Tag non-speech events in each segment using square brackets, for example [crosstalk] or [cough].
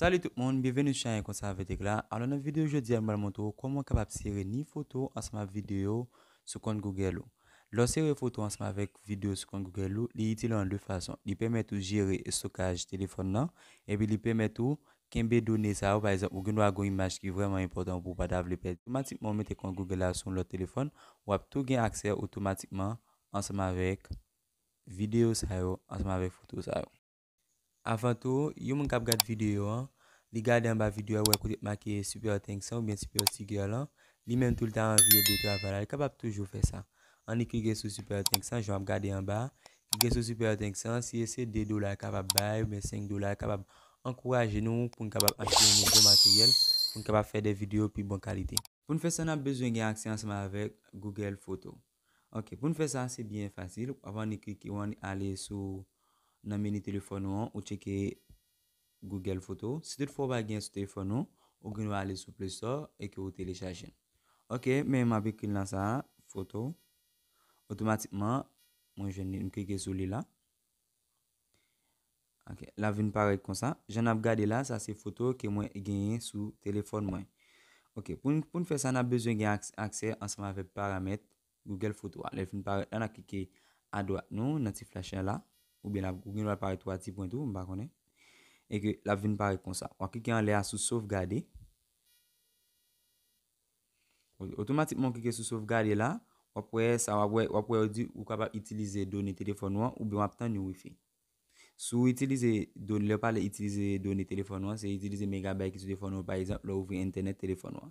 Sali tout moun, biveni chanye konservatek la alo nan video je di a mwen montou koman kapap sere ni foto ansma video sou kon google ou lo sere foto ansma vek video sou kon google ou li itile an de fason, li pemet ou jere estokaj telefon nan e bi li pemet ou kenbe donye sa ou par exemple ou genwa go imaj ki vreman important pou pa davle pe, automatikman mwen te kon google la sou lor telefon, wap tou gen aksel automatikman ansma vek video sa ou ansma vek foto sa ou Avanto, yo moun kap gade video an, li gade an ba video an wèk wèk wèk makye SuperTank 100 ou ben SuperSigur lan, li menm tout an an vye de travalan, li kapap toujou fè sa. An ni kri gè sou SuperTank 100, joun ap gade an ba, gè sou SuperTank 100, si ese 2 dolar kapap bay ou ben 5 dolar kapap an kouwaje nou pou n'kapap achive moun video materyel, pou n'kapap fè de video pi bon kalite. Poun fè sa nan bezwen gen akse ansama avèk Google Photo. Ok, pou n'fè sa se byen fasil, avan ni kri ki wèk wèk alè sou... nan meni telefon nou an, ou cheke Google Photo. Si tout fwa ba gen sou telefon nou, ou gen ou ale sou Play Store, e ke ou telechajen. Ok, meni mabekil nan sa foto, otomatikman mwen jen nen kike sou li la. Ok, la vyn parek kon sa. Jen ap gade la, sa se foto ke mwen gen sou telefon mwen. Ok, pou nou fwa sa, nan bezwen gen akse an sa mwave paramet Google Photo. La vyn parek, an a kike adwa nou, natif la chen la. Ou bè na Google wè parè 3T.2 mbè konè. Eke la vin parè kon sa. Ou an ki ke an lè a sou sovgade. Otomatikman ki ke sou sovgade la. Ou ap wè sa wè. Ou ap wè wè di ou kapap itilize donè telefon wè. Ou bè wè ap tan yon wifi. Sou itilize donè. Le wè pa lè itilize donè telefon wè. Se itilize megabay ki sou telefon wè. Ou pa yon louvri internet telefon wè.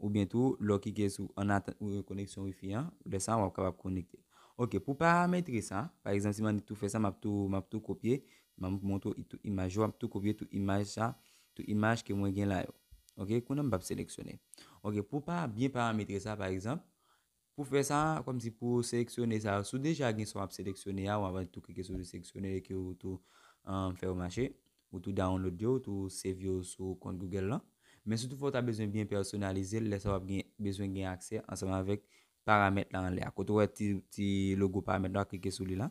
Ou bè tou lou ki ke sou an atan. Ou yon koneksyon wifi. Ou de sa wè ap kapap konekte. Ok, pou parametre sa, par exemple, si mwen tou fè sa, m ap tou kopye, m ap tou imajou, m ap tou kopye tou imaj sa, tou imaj ke mwen gen la yo. Ok, kou nan m bap seleksyone. Ok, pou pa bie parametre sa, par exemple, pou fè sa, koum si pou seleksyone sa, sou deja gen sou ap seleksyone ya, ou avan tou kike sou seleksyone, ki ou tou fè ou machè, ou tou download yo, ou tou save yo sou kont Google la. Men sou tou fò ta bezwen bien personalize, lè sa wap gen, bezwen gen akse, anseman avèk. paramet la an lè a kote wè ti ti logo paramet la a kike sou li la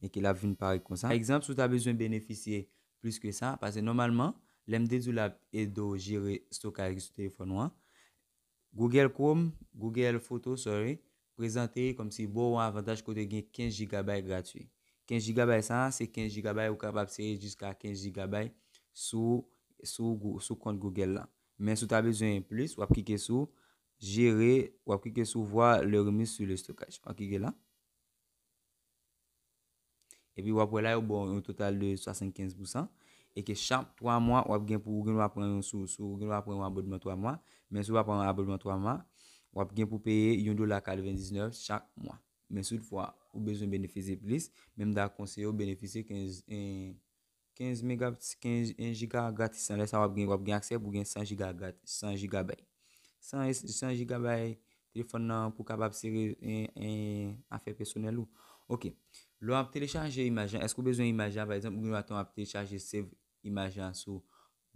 e ki la voun pare kon sa pa ekzamp sou ta bezwen benefisye plus ke sa pase normalman lèmde sou la edo jirè sou karek sou telefon wè Google Chrome, Google Photo sorry prezante kom si bo wè avantaj kote gen 15 GB gratuy 15 GB sa se 15 GB wè kapap seye jiska 15 GB sou, sou, sou kont Google la men sou ta bezwen plus wè ap kike sou jere wap ki ke sou vwa le remis sou le stokaj, wap ki ke la epi wap wala yo bon yon total de 75% e ke chanp 3 mwa wap gen pou ou gen wap prenen sou ou gen wap prenen wap abodmen 3 mwa men sou wap prenen wap abodmen 3 mwa wap gen pou peye yon do lakal 29 chak mwa men sou l vwa ou bezon benefize plis, men mda konseyo benefize 15 15 giga gratis wap gen akse pou gen 100 giga 100 giga bay 100 GB telefon nan pou kap ap seri en afer personel ou. Ok. Lo ap telechanger imajan. Esko bezon imajan? Par exemple, moun wap ton ap telechanger save imajan sou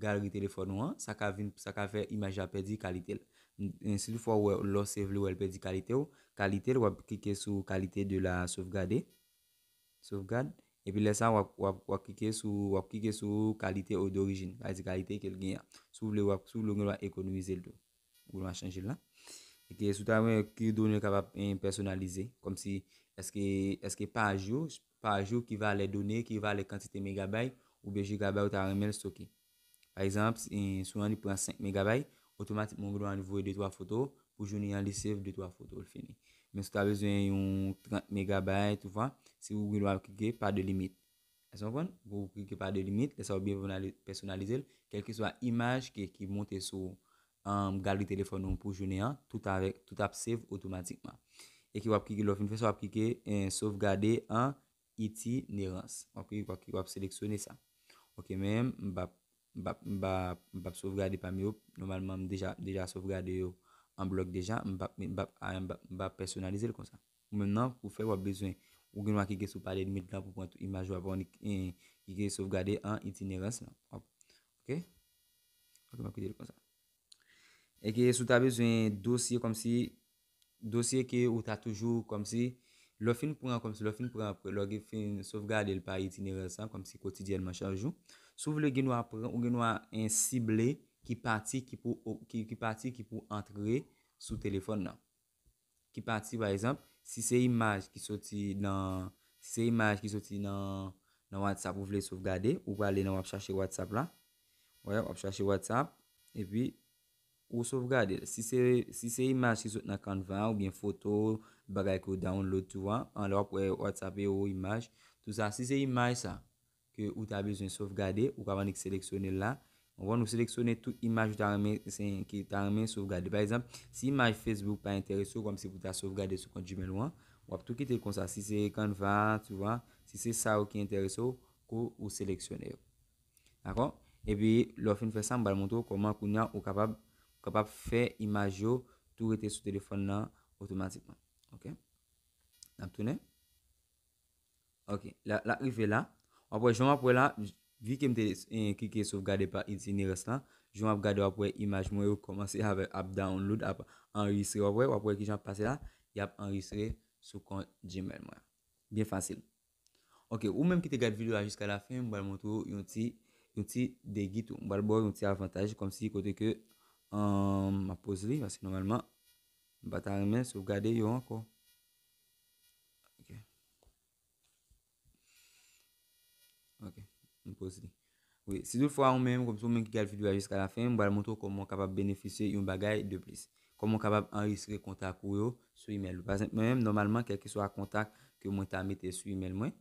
galeri telefon wan. Sa ka fe imajan pedi kalite. En si lou fwa wè lò save lè wè lè pedi kalite ou. Kalite lè wap kike sou kalite de la soufgade. Soufgade. E pi lè sa wap kike sou kalite ou d'orijin. Wap kike sou kalite ou d'orijin. Sou lè wap ekonomize lè dou. goun m a chanjil la. Eke, sou ta wè, ki donè kava eh, personalize, kom si, eske pa a jou, pa a jou ki va le donè, ki va le kantite megabay, ou bejikabay ou ta remèl stoki. Par exemple, sou an li pran 5 megabay, otomatik moun goun an nivou e 2-3 foto, pou jouni an lisiv 2-3 foto l fini. Men sou ta wè zwen yon 30 megabay, touvan, si wè goun wè kikè, pa de limit. Ese an goun, goun kikè pa de limit, lè sa wè biè voun an personalize l, kel ki swa imaj ki monte sou, an galri telefon nou pou jounen an, tout ap save otomatikman. E ki wap ki ki lòf, mwen fè so ap ki ki, an sovgade an itinerans. Ok, wap ki ki wap seleksyonen sa. Ok, mwen mbap, mbap sovgade pa myo, normalman mdeja sovgade yo, an blok deja, mbap personalize lè kon sa. Mwen nan pou fè wap bezwen, ou gen wak ki ki soupade, mwen nan pou pwantou, imaj wap wap, mwen ki ki ki sovgade an e, itinerans nan. Ok, mwen fè sovgade an itinerans nan. E ki sou tabi sou yon dosye kom si, dosye ki ou ta toujou kom si, lò fin pou an kom si, lò fin pou an apre, lò gen fin soufgade l pa itinere san, kom si kotidyen man chanjou. Sou vle gen ou apre, ou gen ou an insible, ki pati ki pou, ki pati ki pou antre sou telefon nan. Ki pati, par exemple, si se imaj ki soti nan, si se imaj ki soti nan, nan WhatsApp ou vle soufgade, ou pa le nan wap chache WhatsApp la, wap chache WhatsApp, e pi, ou sauvegarder Si c'est si c'est image ki Canva ou bien photo photo que vous download tu vois alors pour WhatsApp ou image tout ça Si c'est image ça que ou besoin de sauvegarder ou quand on sélectionner là on va nous sélectionner toute image qui t'a remis sauvegarder. Par exemple, si image Facebook pas intéressé comme si vous avez sauvegardé sur compte mais loin, on va tout quitter comme ça. Si c'est Canva, tu vois, si c'est ça qui est intéressant, ou, ou sélectionner. D'accord? Et puis, l'offre fait ça, on va montrer comment on est capable Kap ap fe imaj yo tou rete sou telefon nan otomatikman. Ok. Dap toune. Ok. La rive la. Wap wè joun wap wè la. Vi ke mte en eh, kike souf gade pa iti ni reslan. Joun wap gade wap wè imaj mwen yo komanse [laughs] avè ap download ap enregistre wap wè. Wap wè ki joun ap pase la. Yap enregistre sou kont Gmail mwen. Bien fasil. Ok. Ou menm ki te gade video la jiska la fin. Mwen mwontou yon ti de git. Mwen mwontou yon ti avantage. Kom si kote ke. An, ma poz li, vase normalman, batan remen, sou gade yo anko. Ok. Ok, mi poz li. Oui, si doul fwa ou men, konp sou men ki gal videwa jiska la fen, mwa mwal mwoto konmon kapab benefise yon bagay de plis. Konmon kapab an riskre kontak ou yo, sou imel. Vase, men, normalman, kelke sou a kontak, ke mwen tamite sou imel mwen,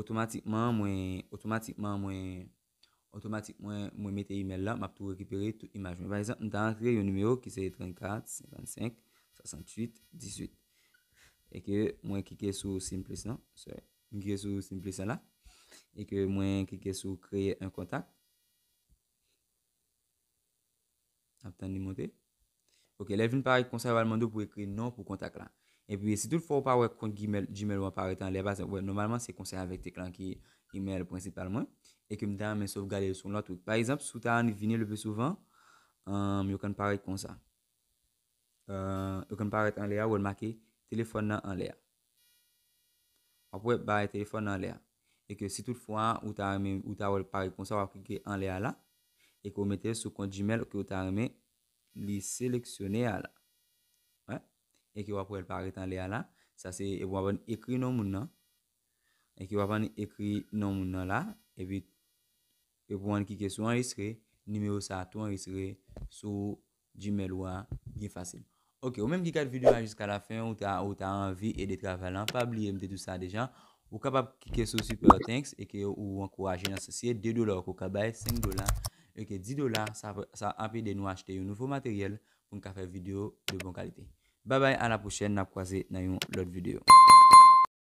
otomatikman mwen, otomatikman mwen, Otomatik mwen mette e-mail la, map tou rekipere tou imajman. Par exemple, mwen tan kreye yon numero ki se 34, 55, 68, 18. Eke mwen kreye sou simplesan la. Eke mwen kreye sou kreye an kontak. Aptan ni monte. Ok, lè vin pari konservalman do pou ekre nan pou kontak la. E pi si tout fòr par wè kont gmail wè pari tan lè basan. Wè normalman se konservalman te klanki e-mail prinsipalman. E kem da men souf gade soum la tout. Par exemple, sou ta an vinil le pe souvan, euh, yo kan parek kon sa. Yo kan parek an le a, wèl make telefon nan an le a. Wèp wèp parek telefon nan an le a. E ke si tout fwa, wèl parek kon sa, wèl kike an le a la. E ke wèl mette sou kont jimel, wèl kike wèl parek li seleksyonne a la. E ke wèp wèl parek an le a la. Sa se, wèp wèl ekri nan moun nan. E ke wèp wèl ekri nan moun nan la. E pi, E pou an kike sou an ristre, nime ou sa tou an ristre, sou jimel ou an gen fase. Ok, ou menm ki kat video an jiska la fin, ou ta anvi edi travalan, pa abliye mte tout sa dejan, ou kapap kike sou super thanks, eke ou an kouajen asosye, 2 dolar kou kabay, 5 dolar, eke 10 dolar, sa api de nou achete yon nouvo materyel pou nka fe video de bon kalite. Ba bay, an la pou chen, na proase, nan yon lot video.